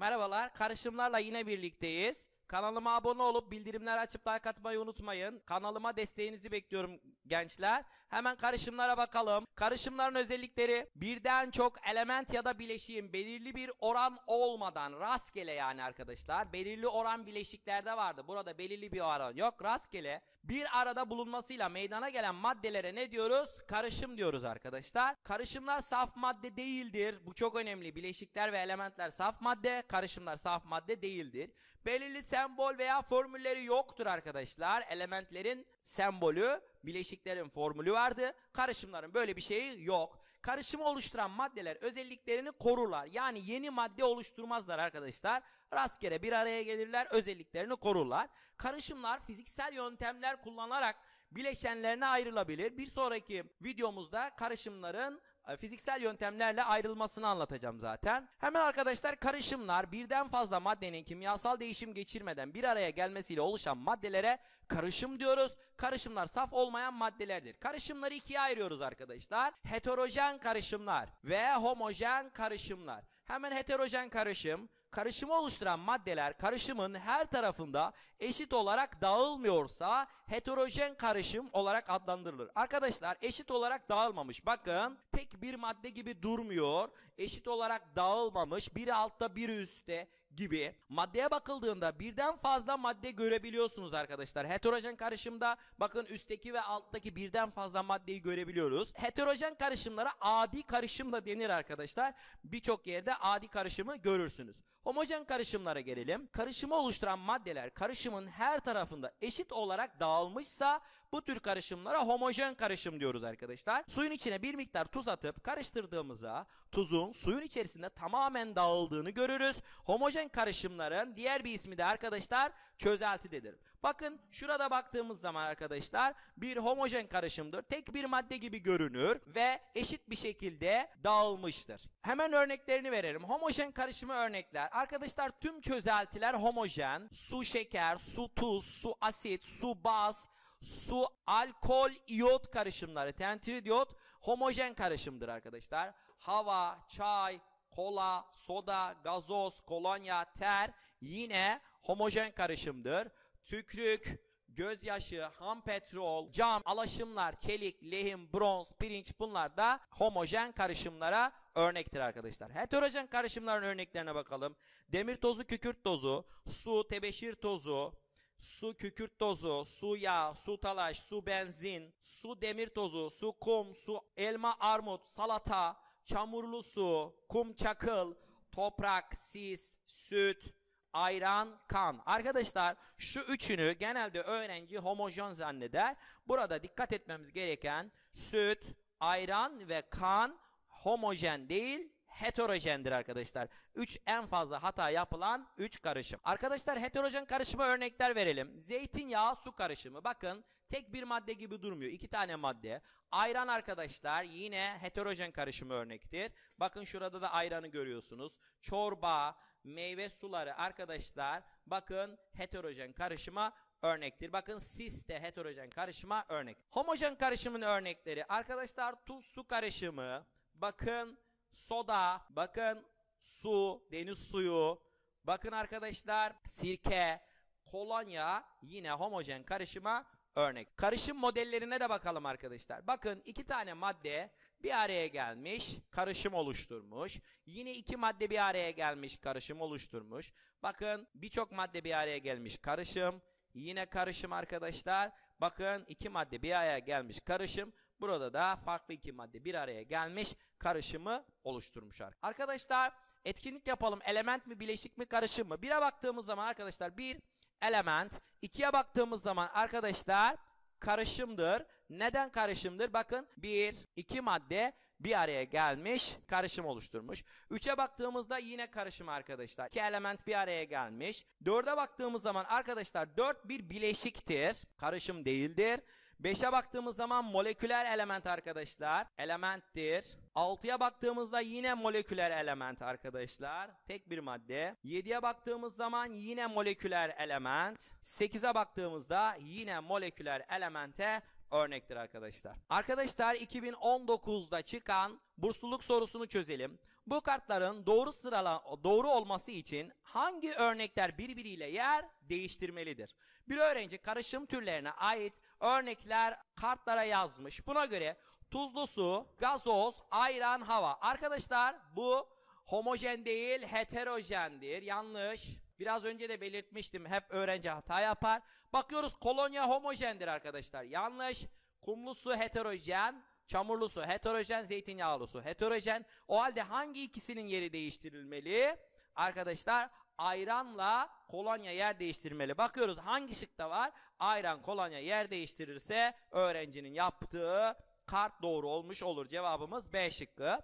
Merhabalar, karışımlarla yine birlikteyiz. Kanalıma abone olup bildirimler açıp like atmayı unutmayın. Kanalıma desteğinizi bekliyorum gençler. Hemen karışımlara bakalım. Karışımların özellikleri birden çok element ya da bileşiğin belirli bir oran olmadan rastgele yani arkadaşlar. Belirli oran bileşiklerde vardı. Burada belirli bir oran yok. Rastgele bir arada bulunmasıyla meydana gelen maddelere ne diyoruz? Karışım diyoruz arkadaşlar. Karışımlar saf madde değildir. Bu çok önemli. Bileşikler ve elementler saf madde, karışımlar saf madde değildir. Belirli sembol veya formülleri yoktur arkadaşlar. Elementlerin sembolü, bileşiklerin formülü vardı. Karışımların böyle bir şeyi yok. Karışımı oluşturan maddeler özelliklerini korurlar. Yani yeni madde oluşturmazlar arkadaşlar. Rastgele bir araya gelirler, özelliklerini korurlar. Karışımlar fiziksel yöntemler kullanarak bileşenlerine ayrılabilir. Bir sonraki videomuzda karışımların e, fiziksel yöntemlerle ayrılmasını anlatacağım zaten. Hemen arkadaşlar karışımlar birden fazla maddenin kimyasal değişim geçirmeden bir araya gelmesiyle oluşan maddelere karışım diyoruz. Karışımlar saf olmayan maddelerdir. Karışımları ikiye ayırıyoruz arkadaşlar. Heterojen karışımlar ve homojen karışımlar. Hemen heterojen karışım karışımı oluşturan maddeler karışımın her tarafında eşit olarak dağılmıyorsa heterojen karışım olarak adlandırılır. Arkadaşlar eşit olarak dağılmamış. Bakın tek bir madde gibi durmuyor. Eşit olarak dağılmamış. Biri altta biri üstte gibi maddeye bakıldığında birden fazla madde görebiliyorsunuz arkadaşlar. Heterojen karışımda bakın üstteki ve alttaki birden fazla maddeyi görebiliyoruz. Heterojen karışımlara adi karışım da denir arkadaşlar. Birçok yerde adi karışımı görürsünüz. Homojen karışımlara gelelim. Karışımı oluşturan maddeler karışımın her tarafında eşit olarak dağılmışsa bu tür karışımlara homojen karışım diyoruz arkadaşlar. Suyun içine bir miktar tuz atıp karıştırdığımızda tuzun suyun içerisinde tamamen dağıldığını görürüz. Homojen karışımların diğer bir ismi de arkadaşlar çözeltidedir. Bakın şurada baktığımız zaman arkadaşlar bir homojen karışımdır. Tek bir madde gibi görünür ve eşit bir şekilde dağılmıştır. Hemen örneklerini verelim. Homojen karışımı örnekler. Arkadaşlar tüm çözeltiler homojen. Su şeker, su tuz, su asit, su baz, su, alkol, iyot karışımları, tentridiyot homojen karışımdır arkadaşlar. Hava, çay, kola, soda, gazoz, kolonya, ter yine homojen karışımdır. Tükrük, gözyaşı, ham petrol, cam, alaşımlar, çelik, lehim, bronz, pirinç bunlar da homojen karışımlara örnektir arkadaşlar. Heterojen karışımların örneklerine bakalım. Demir tozu, kükürt tozu, su, tebeşir tozu, su kükürt tozu, su yağ, su talaş, su benzin, su demir tozu, su kum, su elma armut, salata, çamurlu su, kum çakıl, toprak, sis, süt, ayran, kan. Arkadaşlar şu üçünü genelde öğrenci homojen zanneder. Burada dikkat etmemiz gereken süt, ayran ve kan homojen değil, heterojendir arkadaşlar. 3 en fazla hata yapılan 3 karışım. Arkadaşlar heterojen karışıma örnekler verelim. Zeytinyağı su karışımı. Bakın tek bir madde gibi durmuyor. 2 tane madde. Ayran arkadaşlar yine heterojen karışımı örnektir. Bakın şurada da ayranı görüyorsunuz. Çorba, meyve suları arkadaşlar bakın heterojen karışıma örnektir. Bakın sis de heterojen karışıma örnek. Homojen karışımın örnekleri arkadaşlar tuz su karışımı bakın soda, bakın su, deniz suyu, bakın arkadaşlar sirke, kolonya yine homojen karışıma örnek. Karışım modellerine de bakalım arkadaşlar. Bakın iki tane madde bir araya gelmiş, karışım oluşturmuş. Yine iki madde bir araya gelmiş, karışım oluşturmuş. Bakın birçok madde bir araya gelmiş, karışım. Yine karışım arkadaşlar. Bakın iki madde bir araya gelmiş, karışım. Burada da farklı iki madde bir araya gelmiş karışımı oluşturmuşlar. Arkadaşlar etkinlik yapalım. Element mi bileşik mi karışım mı? Bire baktığımız zaman arkadaşlar bir element. ikiye baktığımız zaman arkadaşlar karışımdır. Neden karışımdır? Bakın bir, iki madde bir araya gelmiş, karışım oluşturmuş. Üçe baktığımızda yine karışım arkadaşlar. İki element bir araya gelmiş. Dörde baktığımız zaman arkadaşlar dört bir bileşiktir. Karışım değildir. 5'e baktığımız zaman moleküler element arkadaşlar. Elementtir. 6'ya baktığımızda yine moleküler element arkadaşlar. Tek bir madde. 7'ye baktığımız zaman yine moleküler element. 8'e baktığımızda yine moleküler elemente örnektir arkadaşlar. Arkadaşlar 2019'da çıkan bursluluk sorusunu çözelim. Bu kartların doğru sırala doğru olması için hangi örnekler birbiriyle yer değiştirmelidir? Bir öğrenci karışım türlerine ait örnekler kartlara yazmış. Buna göre tuzlu su, gazoz, ayran, hava. Arkadaşlar bu homojen değil heterojendir. Yanlış. Biraz önce de belirtmiştim hep öğrenci hata yapar. Bakıyoruz kolonya homojendir arkadaşlar. Yanlış. Kumlu su heterojen, çamurlu su heterojen, zeytinyağlı su heterojen. O halde hangi ikisinin yeri değiştirilmeli? Arkadaşlar ayranla kolonya yer değiştirmeli. Bakıyoruz hangi şıkta var? Ayran kolonya yer değiştirirse öğrencinin yaptığı kart doğru olmuş olur. Cevabımız B şıkkı.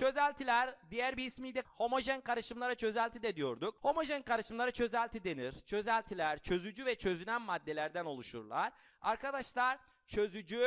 Çözeltiler diğer bir ismiyle homojen karışımlara çözelti de diyorduk. Homojen karışımlara çözelti denir. Çözeltiler çözücü ve çözünen maddelerden oluşurlar. Arkadaşlar çözücü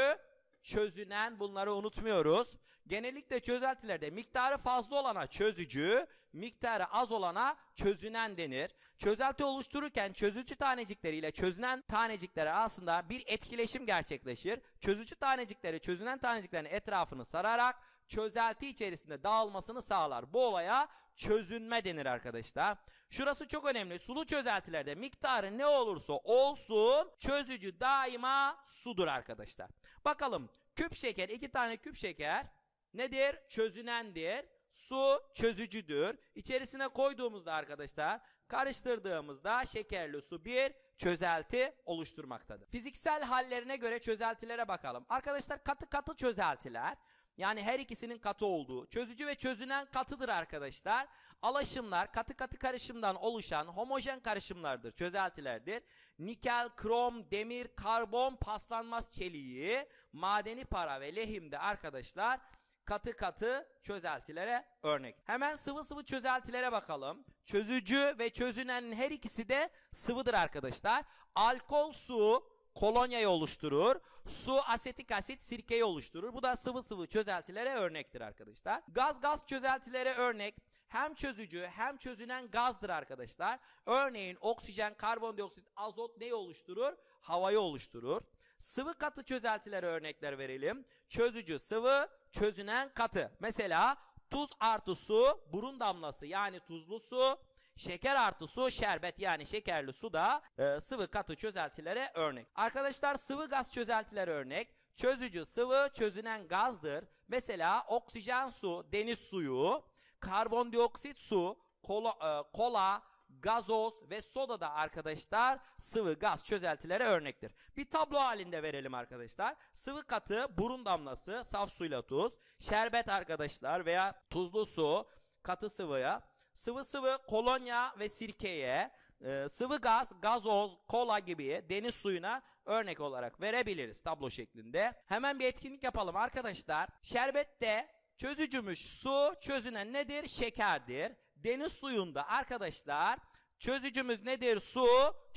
çözünen bunları unutmuyoruz. Genellikle çözeltilerde miktarı fazla olana çözücü, miktarı az olana çözünen denir. Çözelti oluştururken çözücü tanecikleriyle çözünen taneciklere aslında bir etkileşim gerçekleşir. Çözücü tanecikleri çözünen taneciklerin etrafını sararak çözelti içerisinde dağılmasını sağlar. Bu olaya çözünme denir arkadaşlar. Şurası çok önemli. Sulu çözeltilerde miktarı ne olursa olsun çözücü daima sudur arkadaşlar. Bakalım küp şeker iki tane küp şeker nedir? Çözünendir. Su çözücüdür. İçerisine koyduğumuzda arkadaşlar karıştırdığımızda şekerli su bir çözelti oluşturmaktadır. Fiziksel hallerine göre çözeltilere bakalım. Arkadaşlar katı katı çözeltiler yani her ikisinin katı olduğu. Çözücü ve çözünen katıdır arkadaşlar. Alaşımlar katı katı karışımdan oluşan homojen karışımlardır, çözeltilerdir. Nikel, krom, demir, karbon, paslanmaz çeliği, madeni para ve lehimde arkadaşlar katı katı çözeltilere örnek. Hemen sıvı sıvı çözeltilere bakalım. Çözücü ve çözünenin her ikisi de sıvıdır arkadaşlar. Alkol su kolonyayı oluşturur. Su asetik asit sirkeyi oluşturur. Bu da sıvı sıvı çözeltilere örnektir arkadaşlar. Gaz gaz çözeltilere örnek hem çözücü hem çözünen gazdır arkadaşlar. Örneğin oksijen, karbondioksit, azot neyi oluşturur? Havayı oluşturur. Sıvı katı çözeltilere örnekler verelim. Çözücü sıvı, çözünen katı. Mesela tuz artı su, burun damlası yani tuzlu su, Şeker artı su şerbet yani şekerli su da e, sıvı katı çözeltilere örnek. Arkadaşlar sıvı gaz çözeltiler örnek. Çözücü sıvı çözünen gazdır. Mesela oksijen su, deniz suyu, karbondioksit su, kola, e, kola gazoz ve soda da arkadaşlar sıvı gaz çözeltilere örnektir. Bir tablo halinde verelim arkadaşlar. Sıvı katı burun damlası saf suyla tuz, şerbet arkadaşlar veya tuzlu su katı sıvıya sıvı sıvı kolonya ve sirkeye, e, sıvı gaz, gazoz, kola gibi deniz suyuna örnek olarak verebiliriz tablo şeklinde. Hemen bir etkinlik yapalım arkadaşlar. Şerbette çözücümüş su çözünen nedir? Şekerdir. Deniz suyunda arkadaşlar Çözücümüz nedir? Su,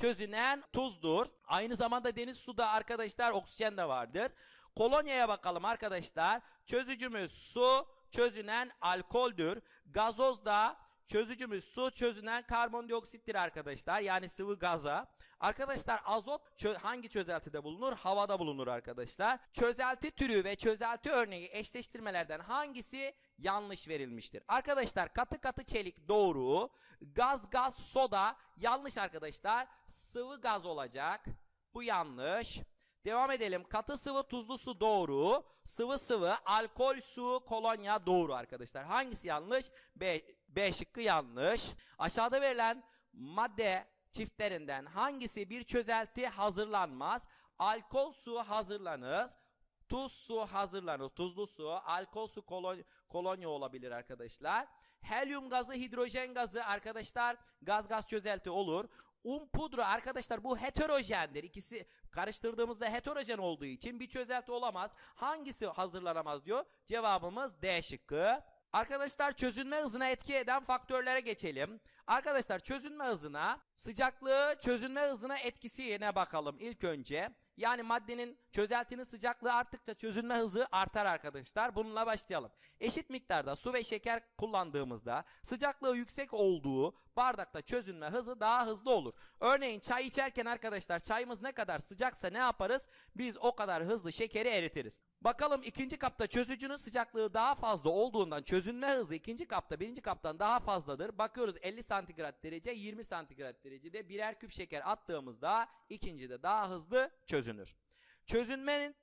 çözünen tuzdur. Aynı zamanda deniz suda arkadaşlar oksijen de vardır. Kolonyaya bakalım arkadaşlar. Çözücümüz su, çözünen alkoldür. Gazoz da Çözücümüz su çözünen karbondioksittir arkadaşlar. Yani sıvı gaza. Arkadaşlar azot çö hangi çözeltide bulunur? Havada bulunur arkadaşlar. Çözelti türü ve çözelti örneği eşleştirmelerden hangisi yanlış verilmiştir? Arkadaşlar katı katı çelik doğru. Gaz gaz soda yanlış arkadaşlar. Sıvı gaz olacak. Bu yanlış. Devam edelim. Katı sıvı, tuzlu su doğru. Sıvı sıvı, alkol su, kolonya doğru arkadaşlar. Hangisi yanlış? B. B şıkkı yanlış. Aşağıda verilen madde çiftlerinden hangisi bir çözelti hazırlanmaz? Alkol su hazırlanır. Tuz su hazırlanır. Tuzlu su, alkol su kolon kolonya olabilir arkadaşlar. Helyum gazı, hidrojen gazı arkadaşlar gaz gaz çözelti olur. Un pudra arkadaşlar bu heterojendir. İkisi karıştırdığımızda heterojen olduğu için bir çözelti olamaz. Hangisi hazırlanamaz diyor. Cevabımız D şıkkı. Arkadaşlar çözünme hızına etki eden faktörlere geçelim. Arkadaşlar çözünme hızına sıcaklığı çözünme hızına etkisine bakalım ilk önce. Yani maddenin çözeltinin sıcaklığı arttıkça çözünme hızı artar arkadaşlar. Bununla başlayalım. Eşit miktarda su ve şeker kullandığımızda sıcaklığı yüksek olduğu bardakta çözünme hızı daha hızlı olur. Örneğin çay içerken arkadaşlar çayımız ne kadar sıcaksa ne yaparız? Biz o kadar hızlı şekeri eritiriz. Bakalım ikinci kapta çözücünün sıcaklığı daha fazla olduğundan çözünme hızı ikinci kapta birinci kaptan daha fazladır. Bakıyoruz 50 santigrat derece 20 santigrat derecede birer küp şeker attığımızda ikinci de daha hızlı çözünür. Çözünmenin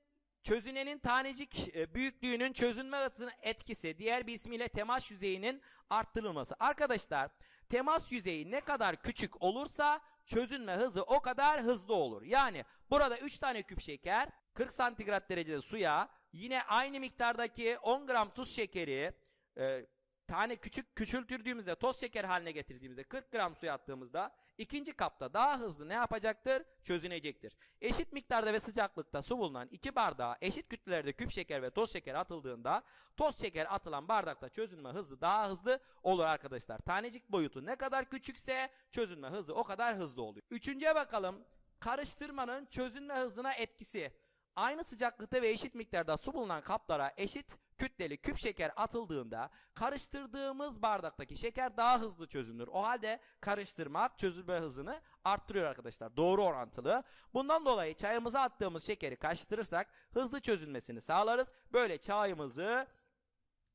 Çözünenin tanecik e, büyüklüğünün çözünme hızının etkisi diğer bir ismiyle temas yüzeyinin arttırılması. Arkadaşlar temas yüzeyi ne kadar küçük olursa çözünme hızı o kadar hızlı olur. Yani burada 3 tane küp şeker 40 santigrat derecede suya yine aynı miktardaki 10 gram tuz şekeri e, tane küçük küçültürdüğümüzde toz şeker haline getirdiğimizde 40 gram suya attığımızda ikinci kapta daha hızlı ne yapacaktır? Çözünecektir. Eşit miktarda ve sıcaklıkta su bulunan iki bardağa eşit kütlelerde küp şeker ve toz şeker atıldığında toz şeker atılan bardakta çözünme hızı daha hızlı olur arkadaşlar. Tanecik boyutu ne kadar küçükse çözünme hızı o kadar hızlı oluyor. Üçüncüye bakalım. Karıştırmanın çözünme hızına etkisi. Aynı sıcaklıkta ve eşit miktarda su bulunan kaplara eşit kütleli küp şeker atıldığında karıştırdığımız bardaktaki şeker daha hızlı çözünür. O halde karıştırmak çözülme hızını arttırıyor arkadaşlar. Doğru orantılı. Bundan dolayı çayımıza attığımız şekeri karıştırırsak hızlı çözülmesini sağlarız. Böyle çayımızı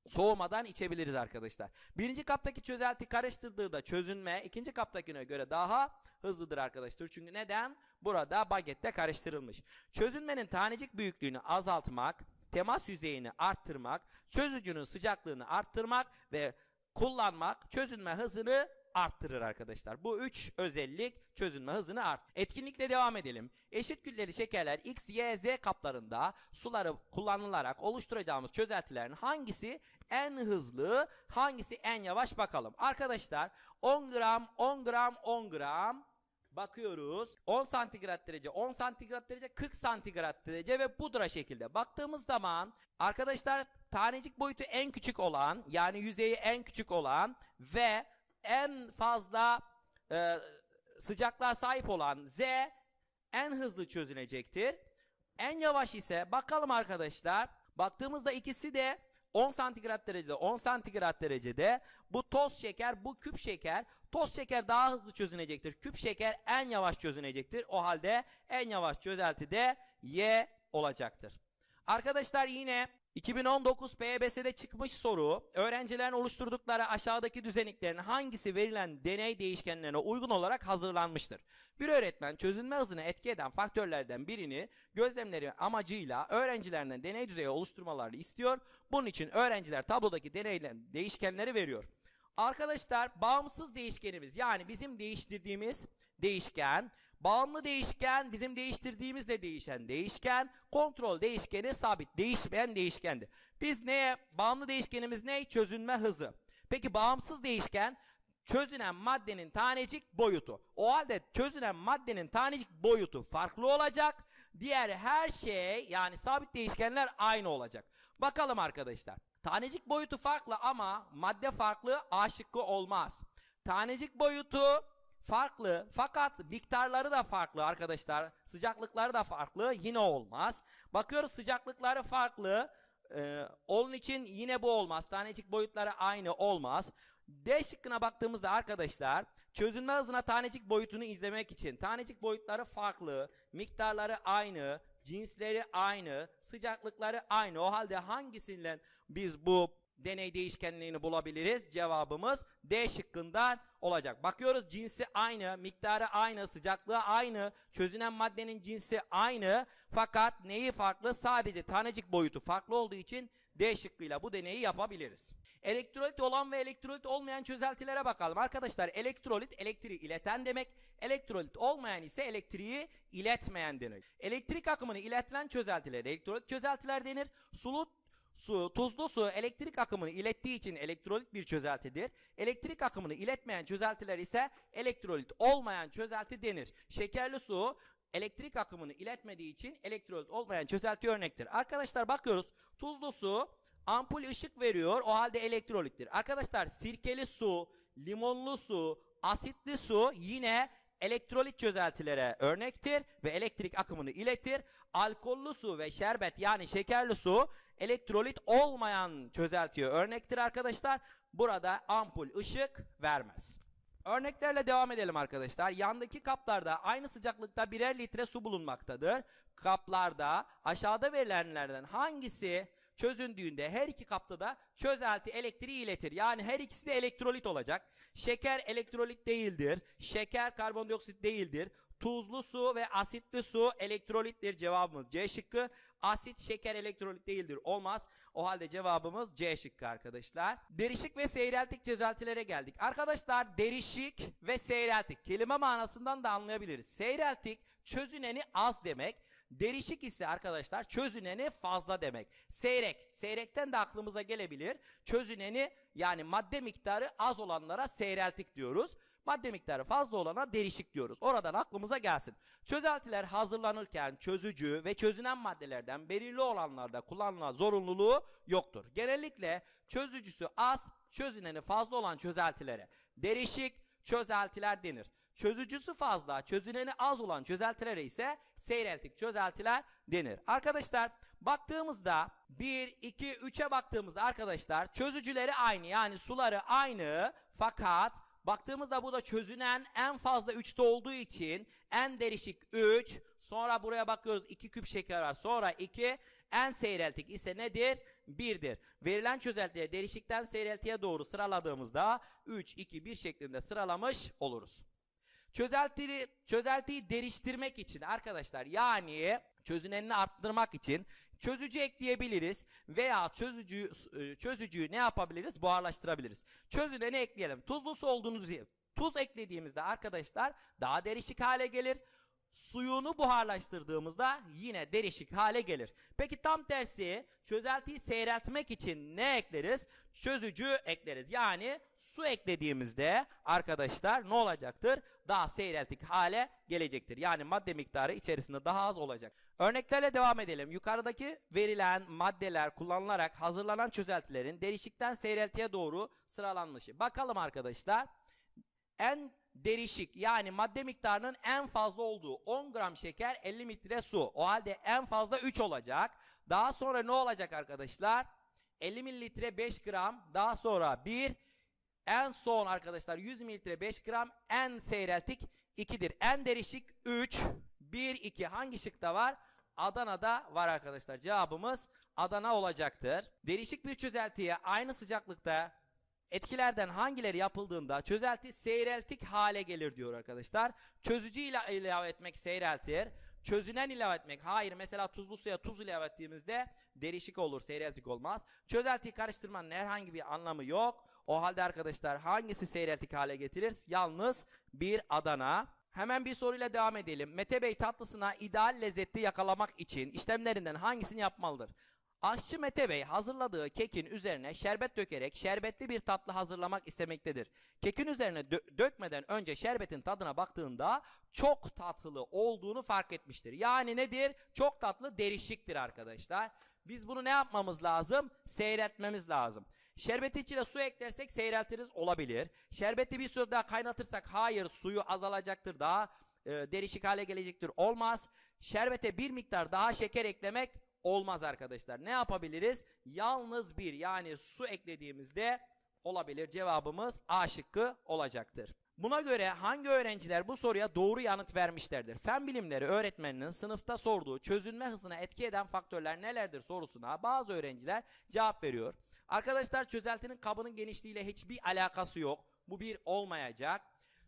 soğumadan içebiliriz arkadaşlar. Birinci kaptaki çözelti karıştırdığı da çözünme ikinci kaptakine göre daha hızlıdır arkadaşlar. Çünkü neden? burada bagette karıştırılmış. Çözünmenin tanecik büyüklüğünü azaltmak, temas yüzeyini arttırmak, çözücünün sıcaklığını arttırmak ve kullanmak çözünme hızını arttırır arkadaşlar. Bu üç özellik çözünme hızını art. Etkinlikle devam edelim. Eşit kütleli şekerler X, Y, Z kaplarında suları kullanılarak oluşturacağımız çözeltilerin hangisi en hızlı, hangisi en yavaş bakalım. Arkadaşlar 10 gram, 10 gram, 10 gram bakıyoruz. 10 santigrat derece, 10 santigrat derece, 40 santigrat derece ve pudra şekilde. Baktığımız zaman arkadaşlar tanecik boyutu en küçük olan yani yüzeyi en küçük olan ve en fazla e, sıcaklığa sahip olan Z en hızlı çözülecektir. En yavaş ise bakalım arkadaşlar baktığımızda ikisi de 10 santigrat derecede 10 santigrat derecede bu toz şeker bu küp şeker toz şeker daha hızlı çözünecektir. Küp şeker en yavaş çözünecektir. O halde en yavaş çözelti de Y olacaktır. Arkadaşlar yine 2019 PYBS'de çıkmış soru, öğrencilerin oluşturdukları aşağıdaki düzeneklerin hangisi verilen deney değişkenlerine uygun olarak hazırlanmıştır? Bir öğretmen çözülme hızını etki eden faktörlerden birini gözlemleri amacıyla öğrencilerinden deney düzeyi oluşturmalarını istiyor. Bunun için öğrenciler tablodaki deney değişkenleri veriyor. Arkadaşlar bağımsız değişkenimiz yani bizim değiştirdiğimiz değişken Bağımlı değişken bizim değiştirdiğimizle değişen değişken. Kontrol değişkeni sabit değişmeyen değişkendi. Biz neye bağımlı değişkenimiz ne? Çözünme hızı. Peki bağımsız değişken çözünen maddenin tanecik boyutu. O halde çözünen maddenin tanecik boyutu farklı olacak. Diğer her şey yani sabit değişkenler aynı olacak. Bakalım arkadaşlar. Tanecik boyutu farklı ama madde farklı A olmaz. Tanecik boyutu farklı fakat miktarları da farklı arkadaşlar. Sıcaklıkları da farklı yine olmaz. Bakıyoruz sıcaklıkları farklı. Ee, onun için yine bu olmaz. Tanecik boyutları aynı olmaz. D şıkkına baktığımızda arkadaşlar çözünme hızına tanecik boyutunu izlemek için tanecik boyutları farklı, miktarları aynı, cinsleri aynı, sıcaklıkları aynı. O halde hangisinden biz bu deney değişkenliğini bulabiliriz. Cevabımız D şıkkından olacak. Bakıyoruz cinsi aynı, miktarı aynı, sıcaklığı aynı, çözünen maddenin cinsi aynı. Fakat neyi farklı? Sadece tanecik boyutu farklı olduğu için D şıkkıyla bu deneyi yapabiliriz. Elektrolit olan ve elektrolit olmayan çözeltilere bakalım. Arkadaşlar elektrolit elektriği ileten demek. Elektrolit olmayan ise elektriği iletmeyen demek. Elektrik akımını iletilen çözeltiler elektrolit çözeltiler denir. Sulut Su, tuzlu su elektrik akımını ilettiği için elektrolit bir çözeltidir. Elektrik akımını iletmeyen çözeltiler ise elektrolit olmayan çözelti denir. Şekerli su elektrik akımını iletmediği için elektrolit olmayan çözelti örnektir. Arkadaşlar bakıyoruz tuzlu su ampul ışık veriyor o halde elektrolittir. Arkadaşlar sirkeli su, limonlu su, asitli su yine elektrolit çözeltilere örnektir ve elektrik akımını iletir. Alkollü su ve şerbet yani şekerli su elektrolit olmayan çözeltiye örnektir arkadaşlar. Burada ampul ışık vermez. Örneklerle devam edelim arkadaşlar. Yandaki kaplarda aynı sıcaklıkta birer litre su bulunmaktadır. Kaplarda aşağıda verilenlerden hangisi çözündüğünde her iki kapta da çözelti elektriği iletir. Yani her ikisi de elektrolit olacak. Şeker elektrolit değildir. Şeker karbondioksit değildir. Tuzlu su ve asitli su elektrolittir cevabımız C şıkkı. Asit şeker elektrolit değildir olmaz. O halde cevabımız C şıkkı arkadaşlar. Derişik ve seyreltik çözeltilere geldik. Arkadaşlar derişik ve seyreltik kelime manasından da anlayabiliriz. Seyreltik çözüneni az demek. Derişik ise arkadaşlar çözüneni fazla demek. Seyrek. Seyrekten de aklımıza gelebilir. Çözüneni yani madde miktarı az olanlara seyreltik diyoruz. Madde miktarı fazla olana derişik diyoruz. Oradan aklımıza gelsin. Çözeltiler hazırlanırken çözücü ve çözünen maddelerden belirli olanlarda kullanma zorunluluğu yoktur. Genellikle çözücüsü az, çözüneni fazla olan çözeltilere derişik çözeltiler denir. Çözücüsü fazla, çözüneni az olan çözeltilere ise seyreltik çözeltiler denir. Arkadaşlar baktığımızda 1, 2, 3'e baktığımızda arkadaşlar çözücüleri aynı yani suları aynı fakat Baktığımızda burada çözünen en fazla 3'te olduğu için en derişik 3. Sonra buraya bakıyoruz 2 küp şeker var. Sonra 2 en seyreltik ise nedir? 1'dir. Verilen çözeltileri derişikten seyreltiye doğru sıraladığımızda 3, 2, 1 şeklinde sıralamış oluruz. Çözeltiyi, çözeltiyi deriştirmek için arkadaşlar yani çözünenini arttırmak için çözücü ekleyebiliriz veya çözücü e, çözücüyü ne yapabiliriz? Buharlaştırabiliriz. Çözüneni ekleyelim. Tuzlu su olduğunuz tuz eklediğimizde arkadaşlar daha derişik hale gelir suyunu buharlaştırdığımızda yine derişik hale gelir. Peki tam tersi çözeltiyi seyreltmek için ne ekleriz? Çözücü ekleriz. Yani su eklediğimizde arkadaşlar ne olacaktır? Daha seyreltik hale gelecektir. Yani madde miktarı içerisinde daha az olacak. Örneklerle devam edelim. Yukarıdaki verilen maddeler kullanılarak hazırlanan çözeltilerin derişikten seyreltiye doğru sıralanmışı. Bakalım arkadaşlar. En derişik yani madde miktarının en fazla olduğu 10 gram şeker 50 litre su. O halde en fazla 3 olacak. Daha sonra ne olacak arkadaşlar? 50 mililitre 5 gram daha sonra 1 en son arkadaşlar 100 mililitre 5 gram en seyreltik 2'dir. En derişik 3 1 2 hangi şıkta var? Adana'da var arkadaşlar. Cevabımız Adana olacaktır. Derişik bir çözeltiye aynı sıcaklıkta Etkilerden hangileri yapıldığında çözelti seyreltik hale gelir diyor arkadaşlar. Çözücü ila ilave etmek seyreltir. Çözünen ilave etmek. Hayır mesela tuzlu suya tuz ilave ettiğimizde derişik olur seyreltik olmaz. Çözeltiyi karıştırmanın herhangi bir anlamı yok. O halde arkadaşlar hangisi seyreltik hale getirir? Yalnız bir Adana. Hemen bir soruyla devam edelim. Mete Bey tatlısına ideal lezzeti yakalamak için işlemlerinden hangisini yapmalıdır? Aşçı Mete Bey hazırladığı kekin üzerine şerbet dökerek şerbetli bir tatlı hazırlamak istemektedir. Kekin üzerine dö- dökmeden önce şerbetin tadına baktığında çok tatlı olduğunu fark etmiştir. Yani nedir? Çok tatlı derişiktir arkadaşlar. Biz bunu ne yapmamız lazım? Seyretmemiz lazım. Şerbeti içine su eklersek seyreltiriz olabilir. Şerbetli bir su daha kaynatırsak hayır suyu azalacaktır daha e, derişik hale gelecektir olmaz. Şerbete bir miktar daha şeker eklemek olmaz arkadaşlar. Ne yapabiliriz? Yalnız bir yani su eklediğimizde olabilir. Cevabımız A şıkkı olacaktır. Buna göre hangi öğrenciler bu soruya doğru yanıt vermişlerdir? Fen bilimleri öğretmeninin sınıfta sorduğu çözünme hızına etki eden faktörler nelerdir sorusuna bazı öğrenciler cevap veriyor. Arkadaşlar çözeltinin kabının genişliğiyle hiçbir alakası yok. Bu bir olmayacak.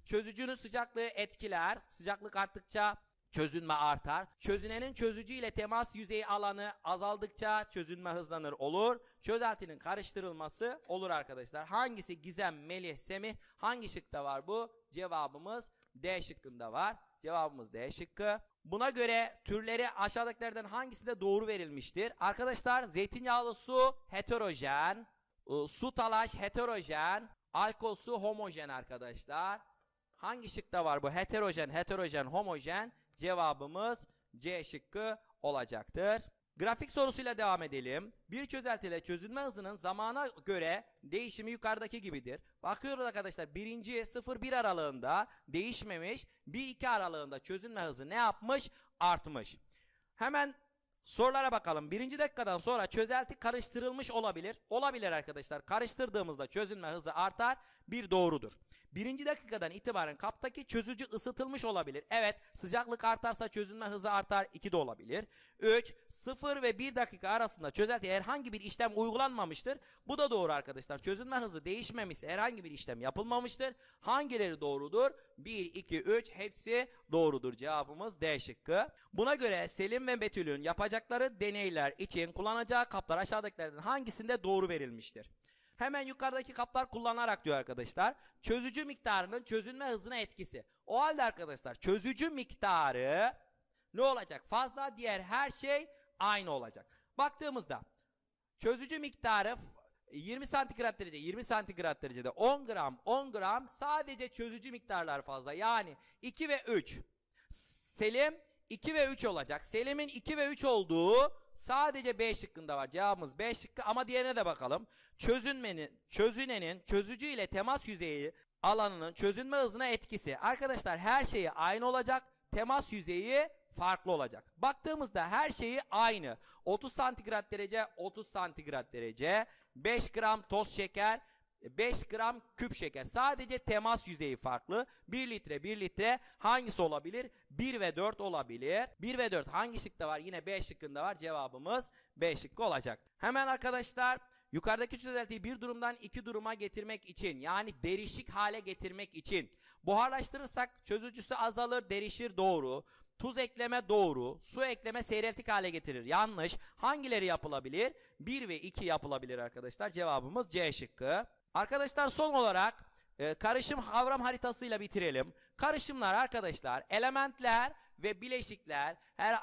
Çözücünün sıcaklığı etkiler. Sıcaklık arttıkça çözünme artar. Çözünenin çözücü ile temas yüzeyi alanı azaldıkça çözünme hızlanır olur. Çözeltinin karıştırılması olur arkadaşlar. Hangisi Gizem, Melih, Semih? Hangi şıkta var bu? Cevabımız D şıkkında var. Cevabımız D şıkkı. Buna göre türleri aşağıdakilerden hangisinde doğru verilmiştir? Arkadaşlar zeytinyağlı su heterojen, ıı, su talaş heterojen, alkol su homojen arkadaşlar. Hangi şıkta var bu? Heterojen, heterojen, homojen. Cevabımız C şıkkı olacaktır. Grafik sorusuyla devam edelim. Bir çözeltide çözülme hızının zamana göre değişimi yukarıdaki gibidir. Bakıyoruz arkadaşlar birinci 0-1 aralığında değişmemiş. 1-2 aralığında çözülme hızı ne yapmış? Artmış. Hemen Sorulara bakalım. Birinci dakikadan sonra çözelti karıştırılmış olabilir. Olabilir arkadaşlar. Karıştırdığımızda çözünme hızı artar. Bir doğrudur. Birinci dakikadan itibaren kaptaki çözücü ısıtılmış olabilir. Evet sıcaklık artarsa çözünme hızı artar. 2 de olabilir. Üç, sıfır ve bir dakika arasında çözelti herhangi bir işlem uygulanmamıştır. Bu da doğru arkadaşlar. Çözünme hızı değişmemişse herhangi bir işlem yapılmamıştır. Hangileri doğrudur? Bir, iki, üç, hepsi doğrudur. Cevabımız D şıkkı. Buna göre Selim ve Betül'ün yapacağı yapacakları deneyler için kullanacağı kaplar aşağıdakilerden hangisinde doğru verilmiştir? Hemen yukarıdaki kaplar kullanarak diyor arkadaşlar. Çözücü miktarının çözünme hızına etkisi. O halde arkadaşlar çözücü miktarı ne olacak? Fazla diğer her şey aynı olacak. Baktığımızda çözücü miktarı 20 santigrat derece 20 santigrat derecede 10 gram 10 gram sadece çözücü miktarlar fazla. Yani 2 ve 3. Selim 2 ve 3 olacak. Selim'in 2 ve 3 olduğu sadece B şıkkında var. Cevabımız B şıkkı ama diğerine de bakalım. Çözünmenin, çözünenin çözücü ile temas yüzeyi alanının çözünme hızına etkisi. Arkadaşlar her şeyi aynı olacak. Temas yüzeyi farklı olacak. Baktığımızda her şeyi aynı. 30 santigrat derece, 30 santigrat derece. 5 gram toz şeker, 5 gram küp şeker. Sadece temas yüzeyi farklı. 1 litre 1 litre hangisi olabilir? 1 ve 4 olabilir. 1 ve 4 hangi şıkta var? Yine B şıkkında var. Cevabımız B şıkkı olacak. Hemen arkadaşlar Yukarıdaki çözeltiyi bir durumdan iki duruma getirmek için yani derişik hale getirmek için buharlaştırırsak çözücüsü azalır derişir doğru. Tuz ekleme doğru, su ekleme seyreltik hale getirir. Yanlış. Hangileri yapılabilir? 1 ve 2 yapılabilir arkadaşlar. Cevabımız C şıkkı. Arkadaşlar son olarak e, karışım kavram haritasıyla bitirelim. Karışımlar arkadaşlar elementler ve bileşikler her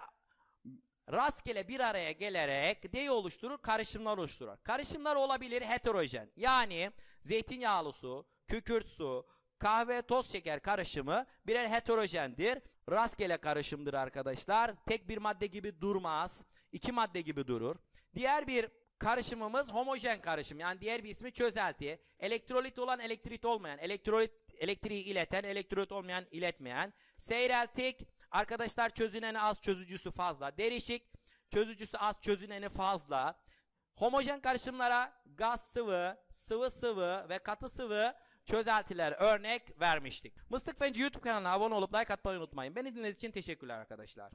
rastgele bir araya gelerek deyi oluşturur? Karışımlar oluşturur. Karışımlar olabilir heterojen. Yani zeytinyağlı su, kükürt su, kahve toz şeker karışımı birer heterojendir. Rastgele karışımdır arkadaşlar. Tek bir madde gibi durmaz. iki madde gibi durur. Diğer bir karışımımız homojen karışım. Yani diğer bir ismi çözelti. Elektrolit olan elektrit olmayan, elektrolit elektriği ileten, elektrolit olmayan iletmeyen. Seyreltik arkadaşlar çözüneni az çözücüsü fazla. Derişik çözücüsü az çözüneni fazla. Homojen karışımlara gaz sıvı, sıvı sıvı ve katı sıvı çözeltiler örnek vermiştik. Mıstık Fenci YouTube kanalına abone olup like atmayı unutmayın. Beni dinlediğiniz için teşekkürler arkadaşlar.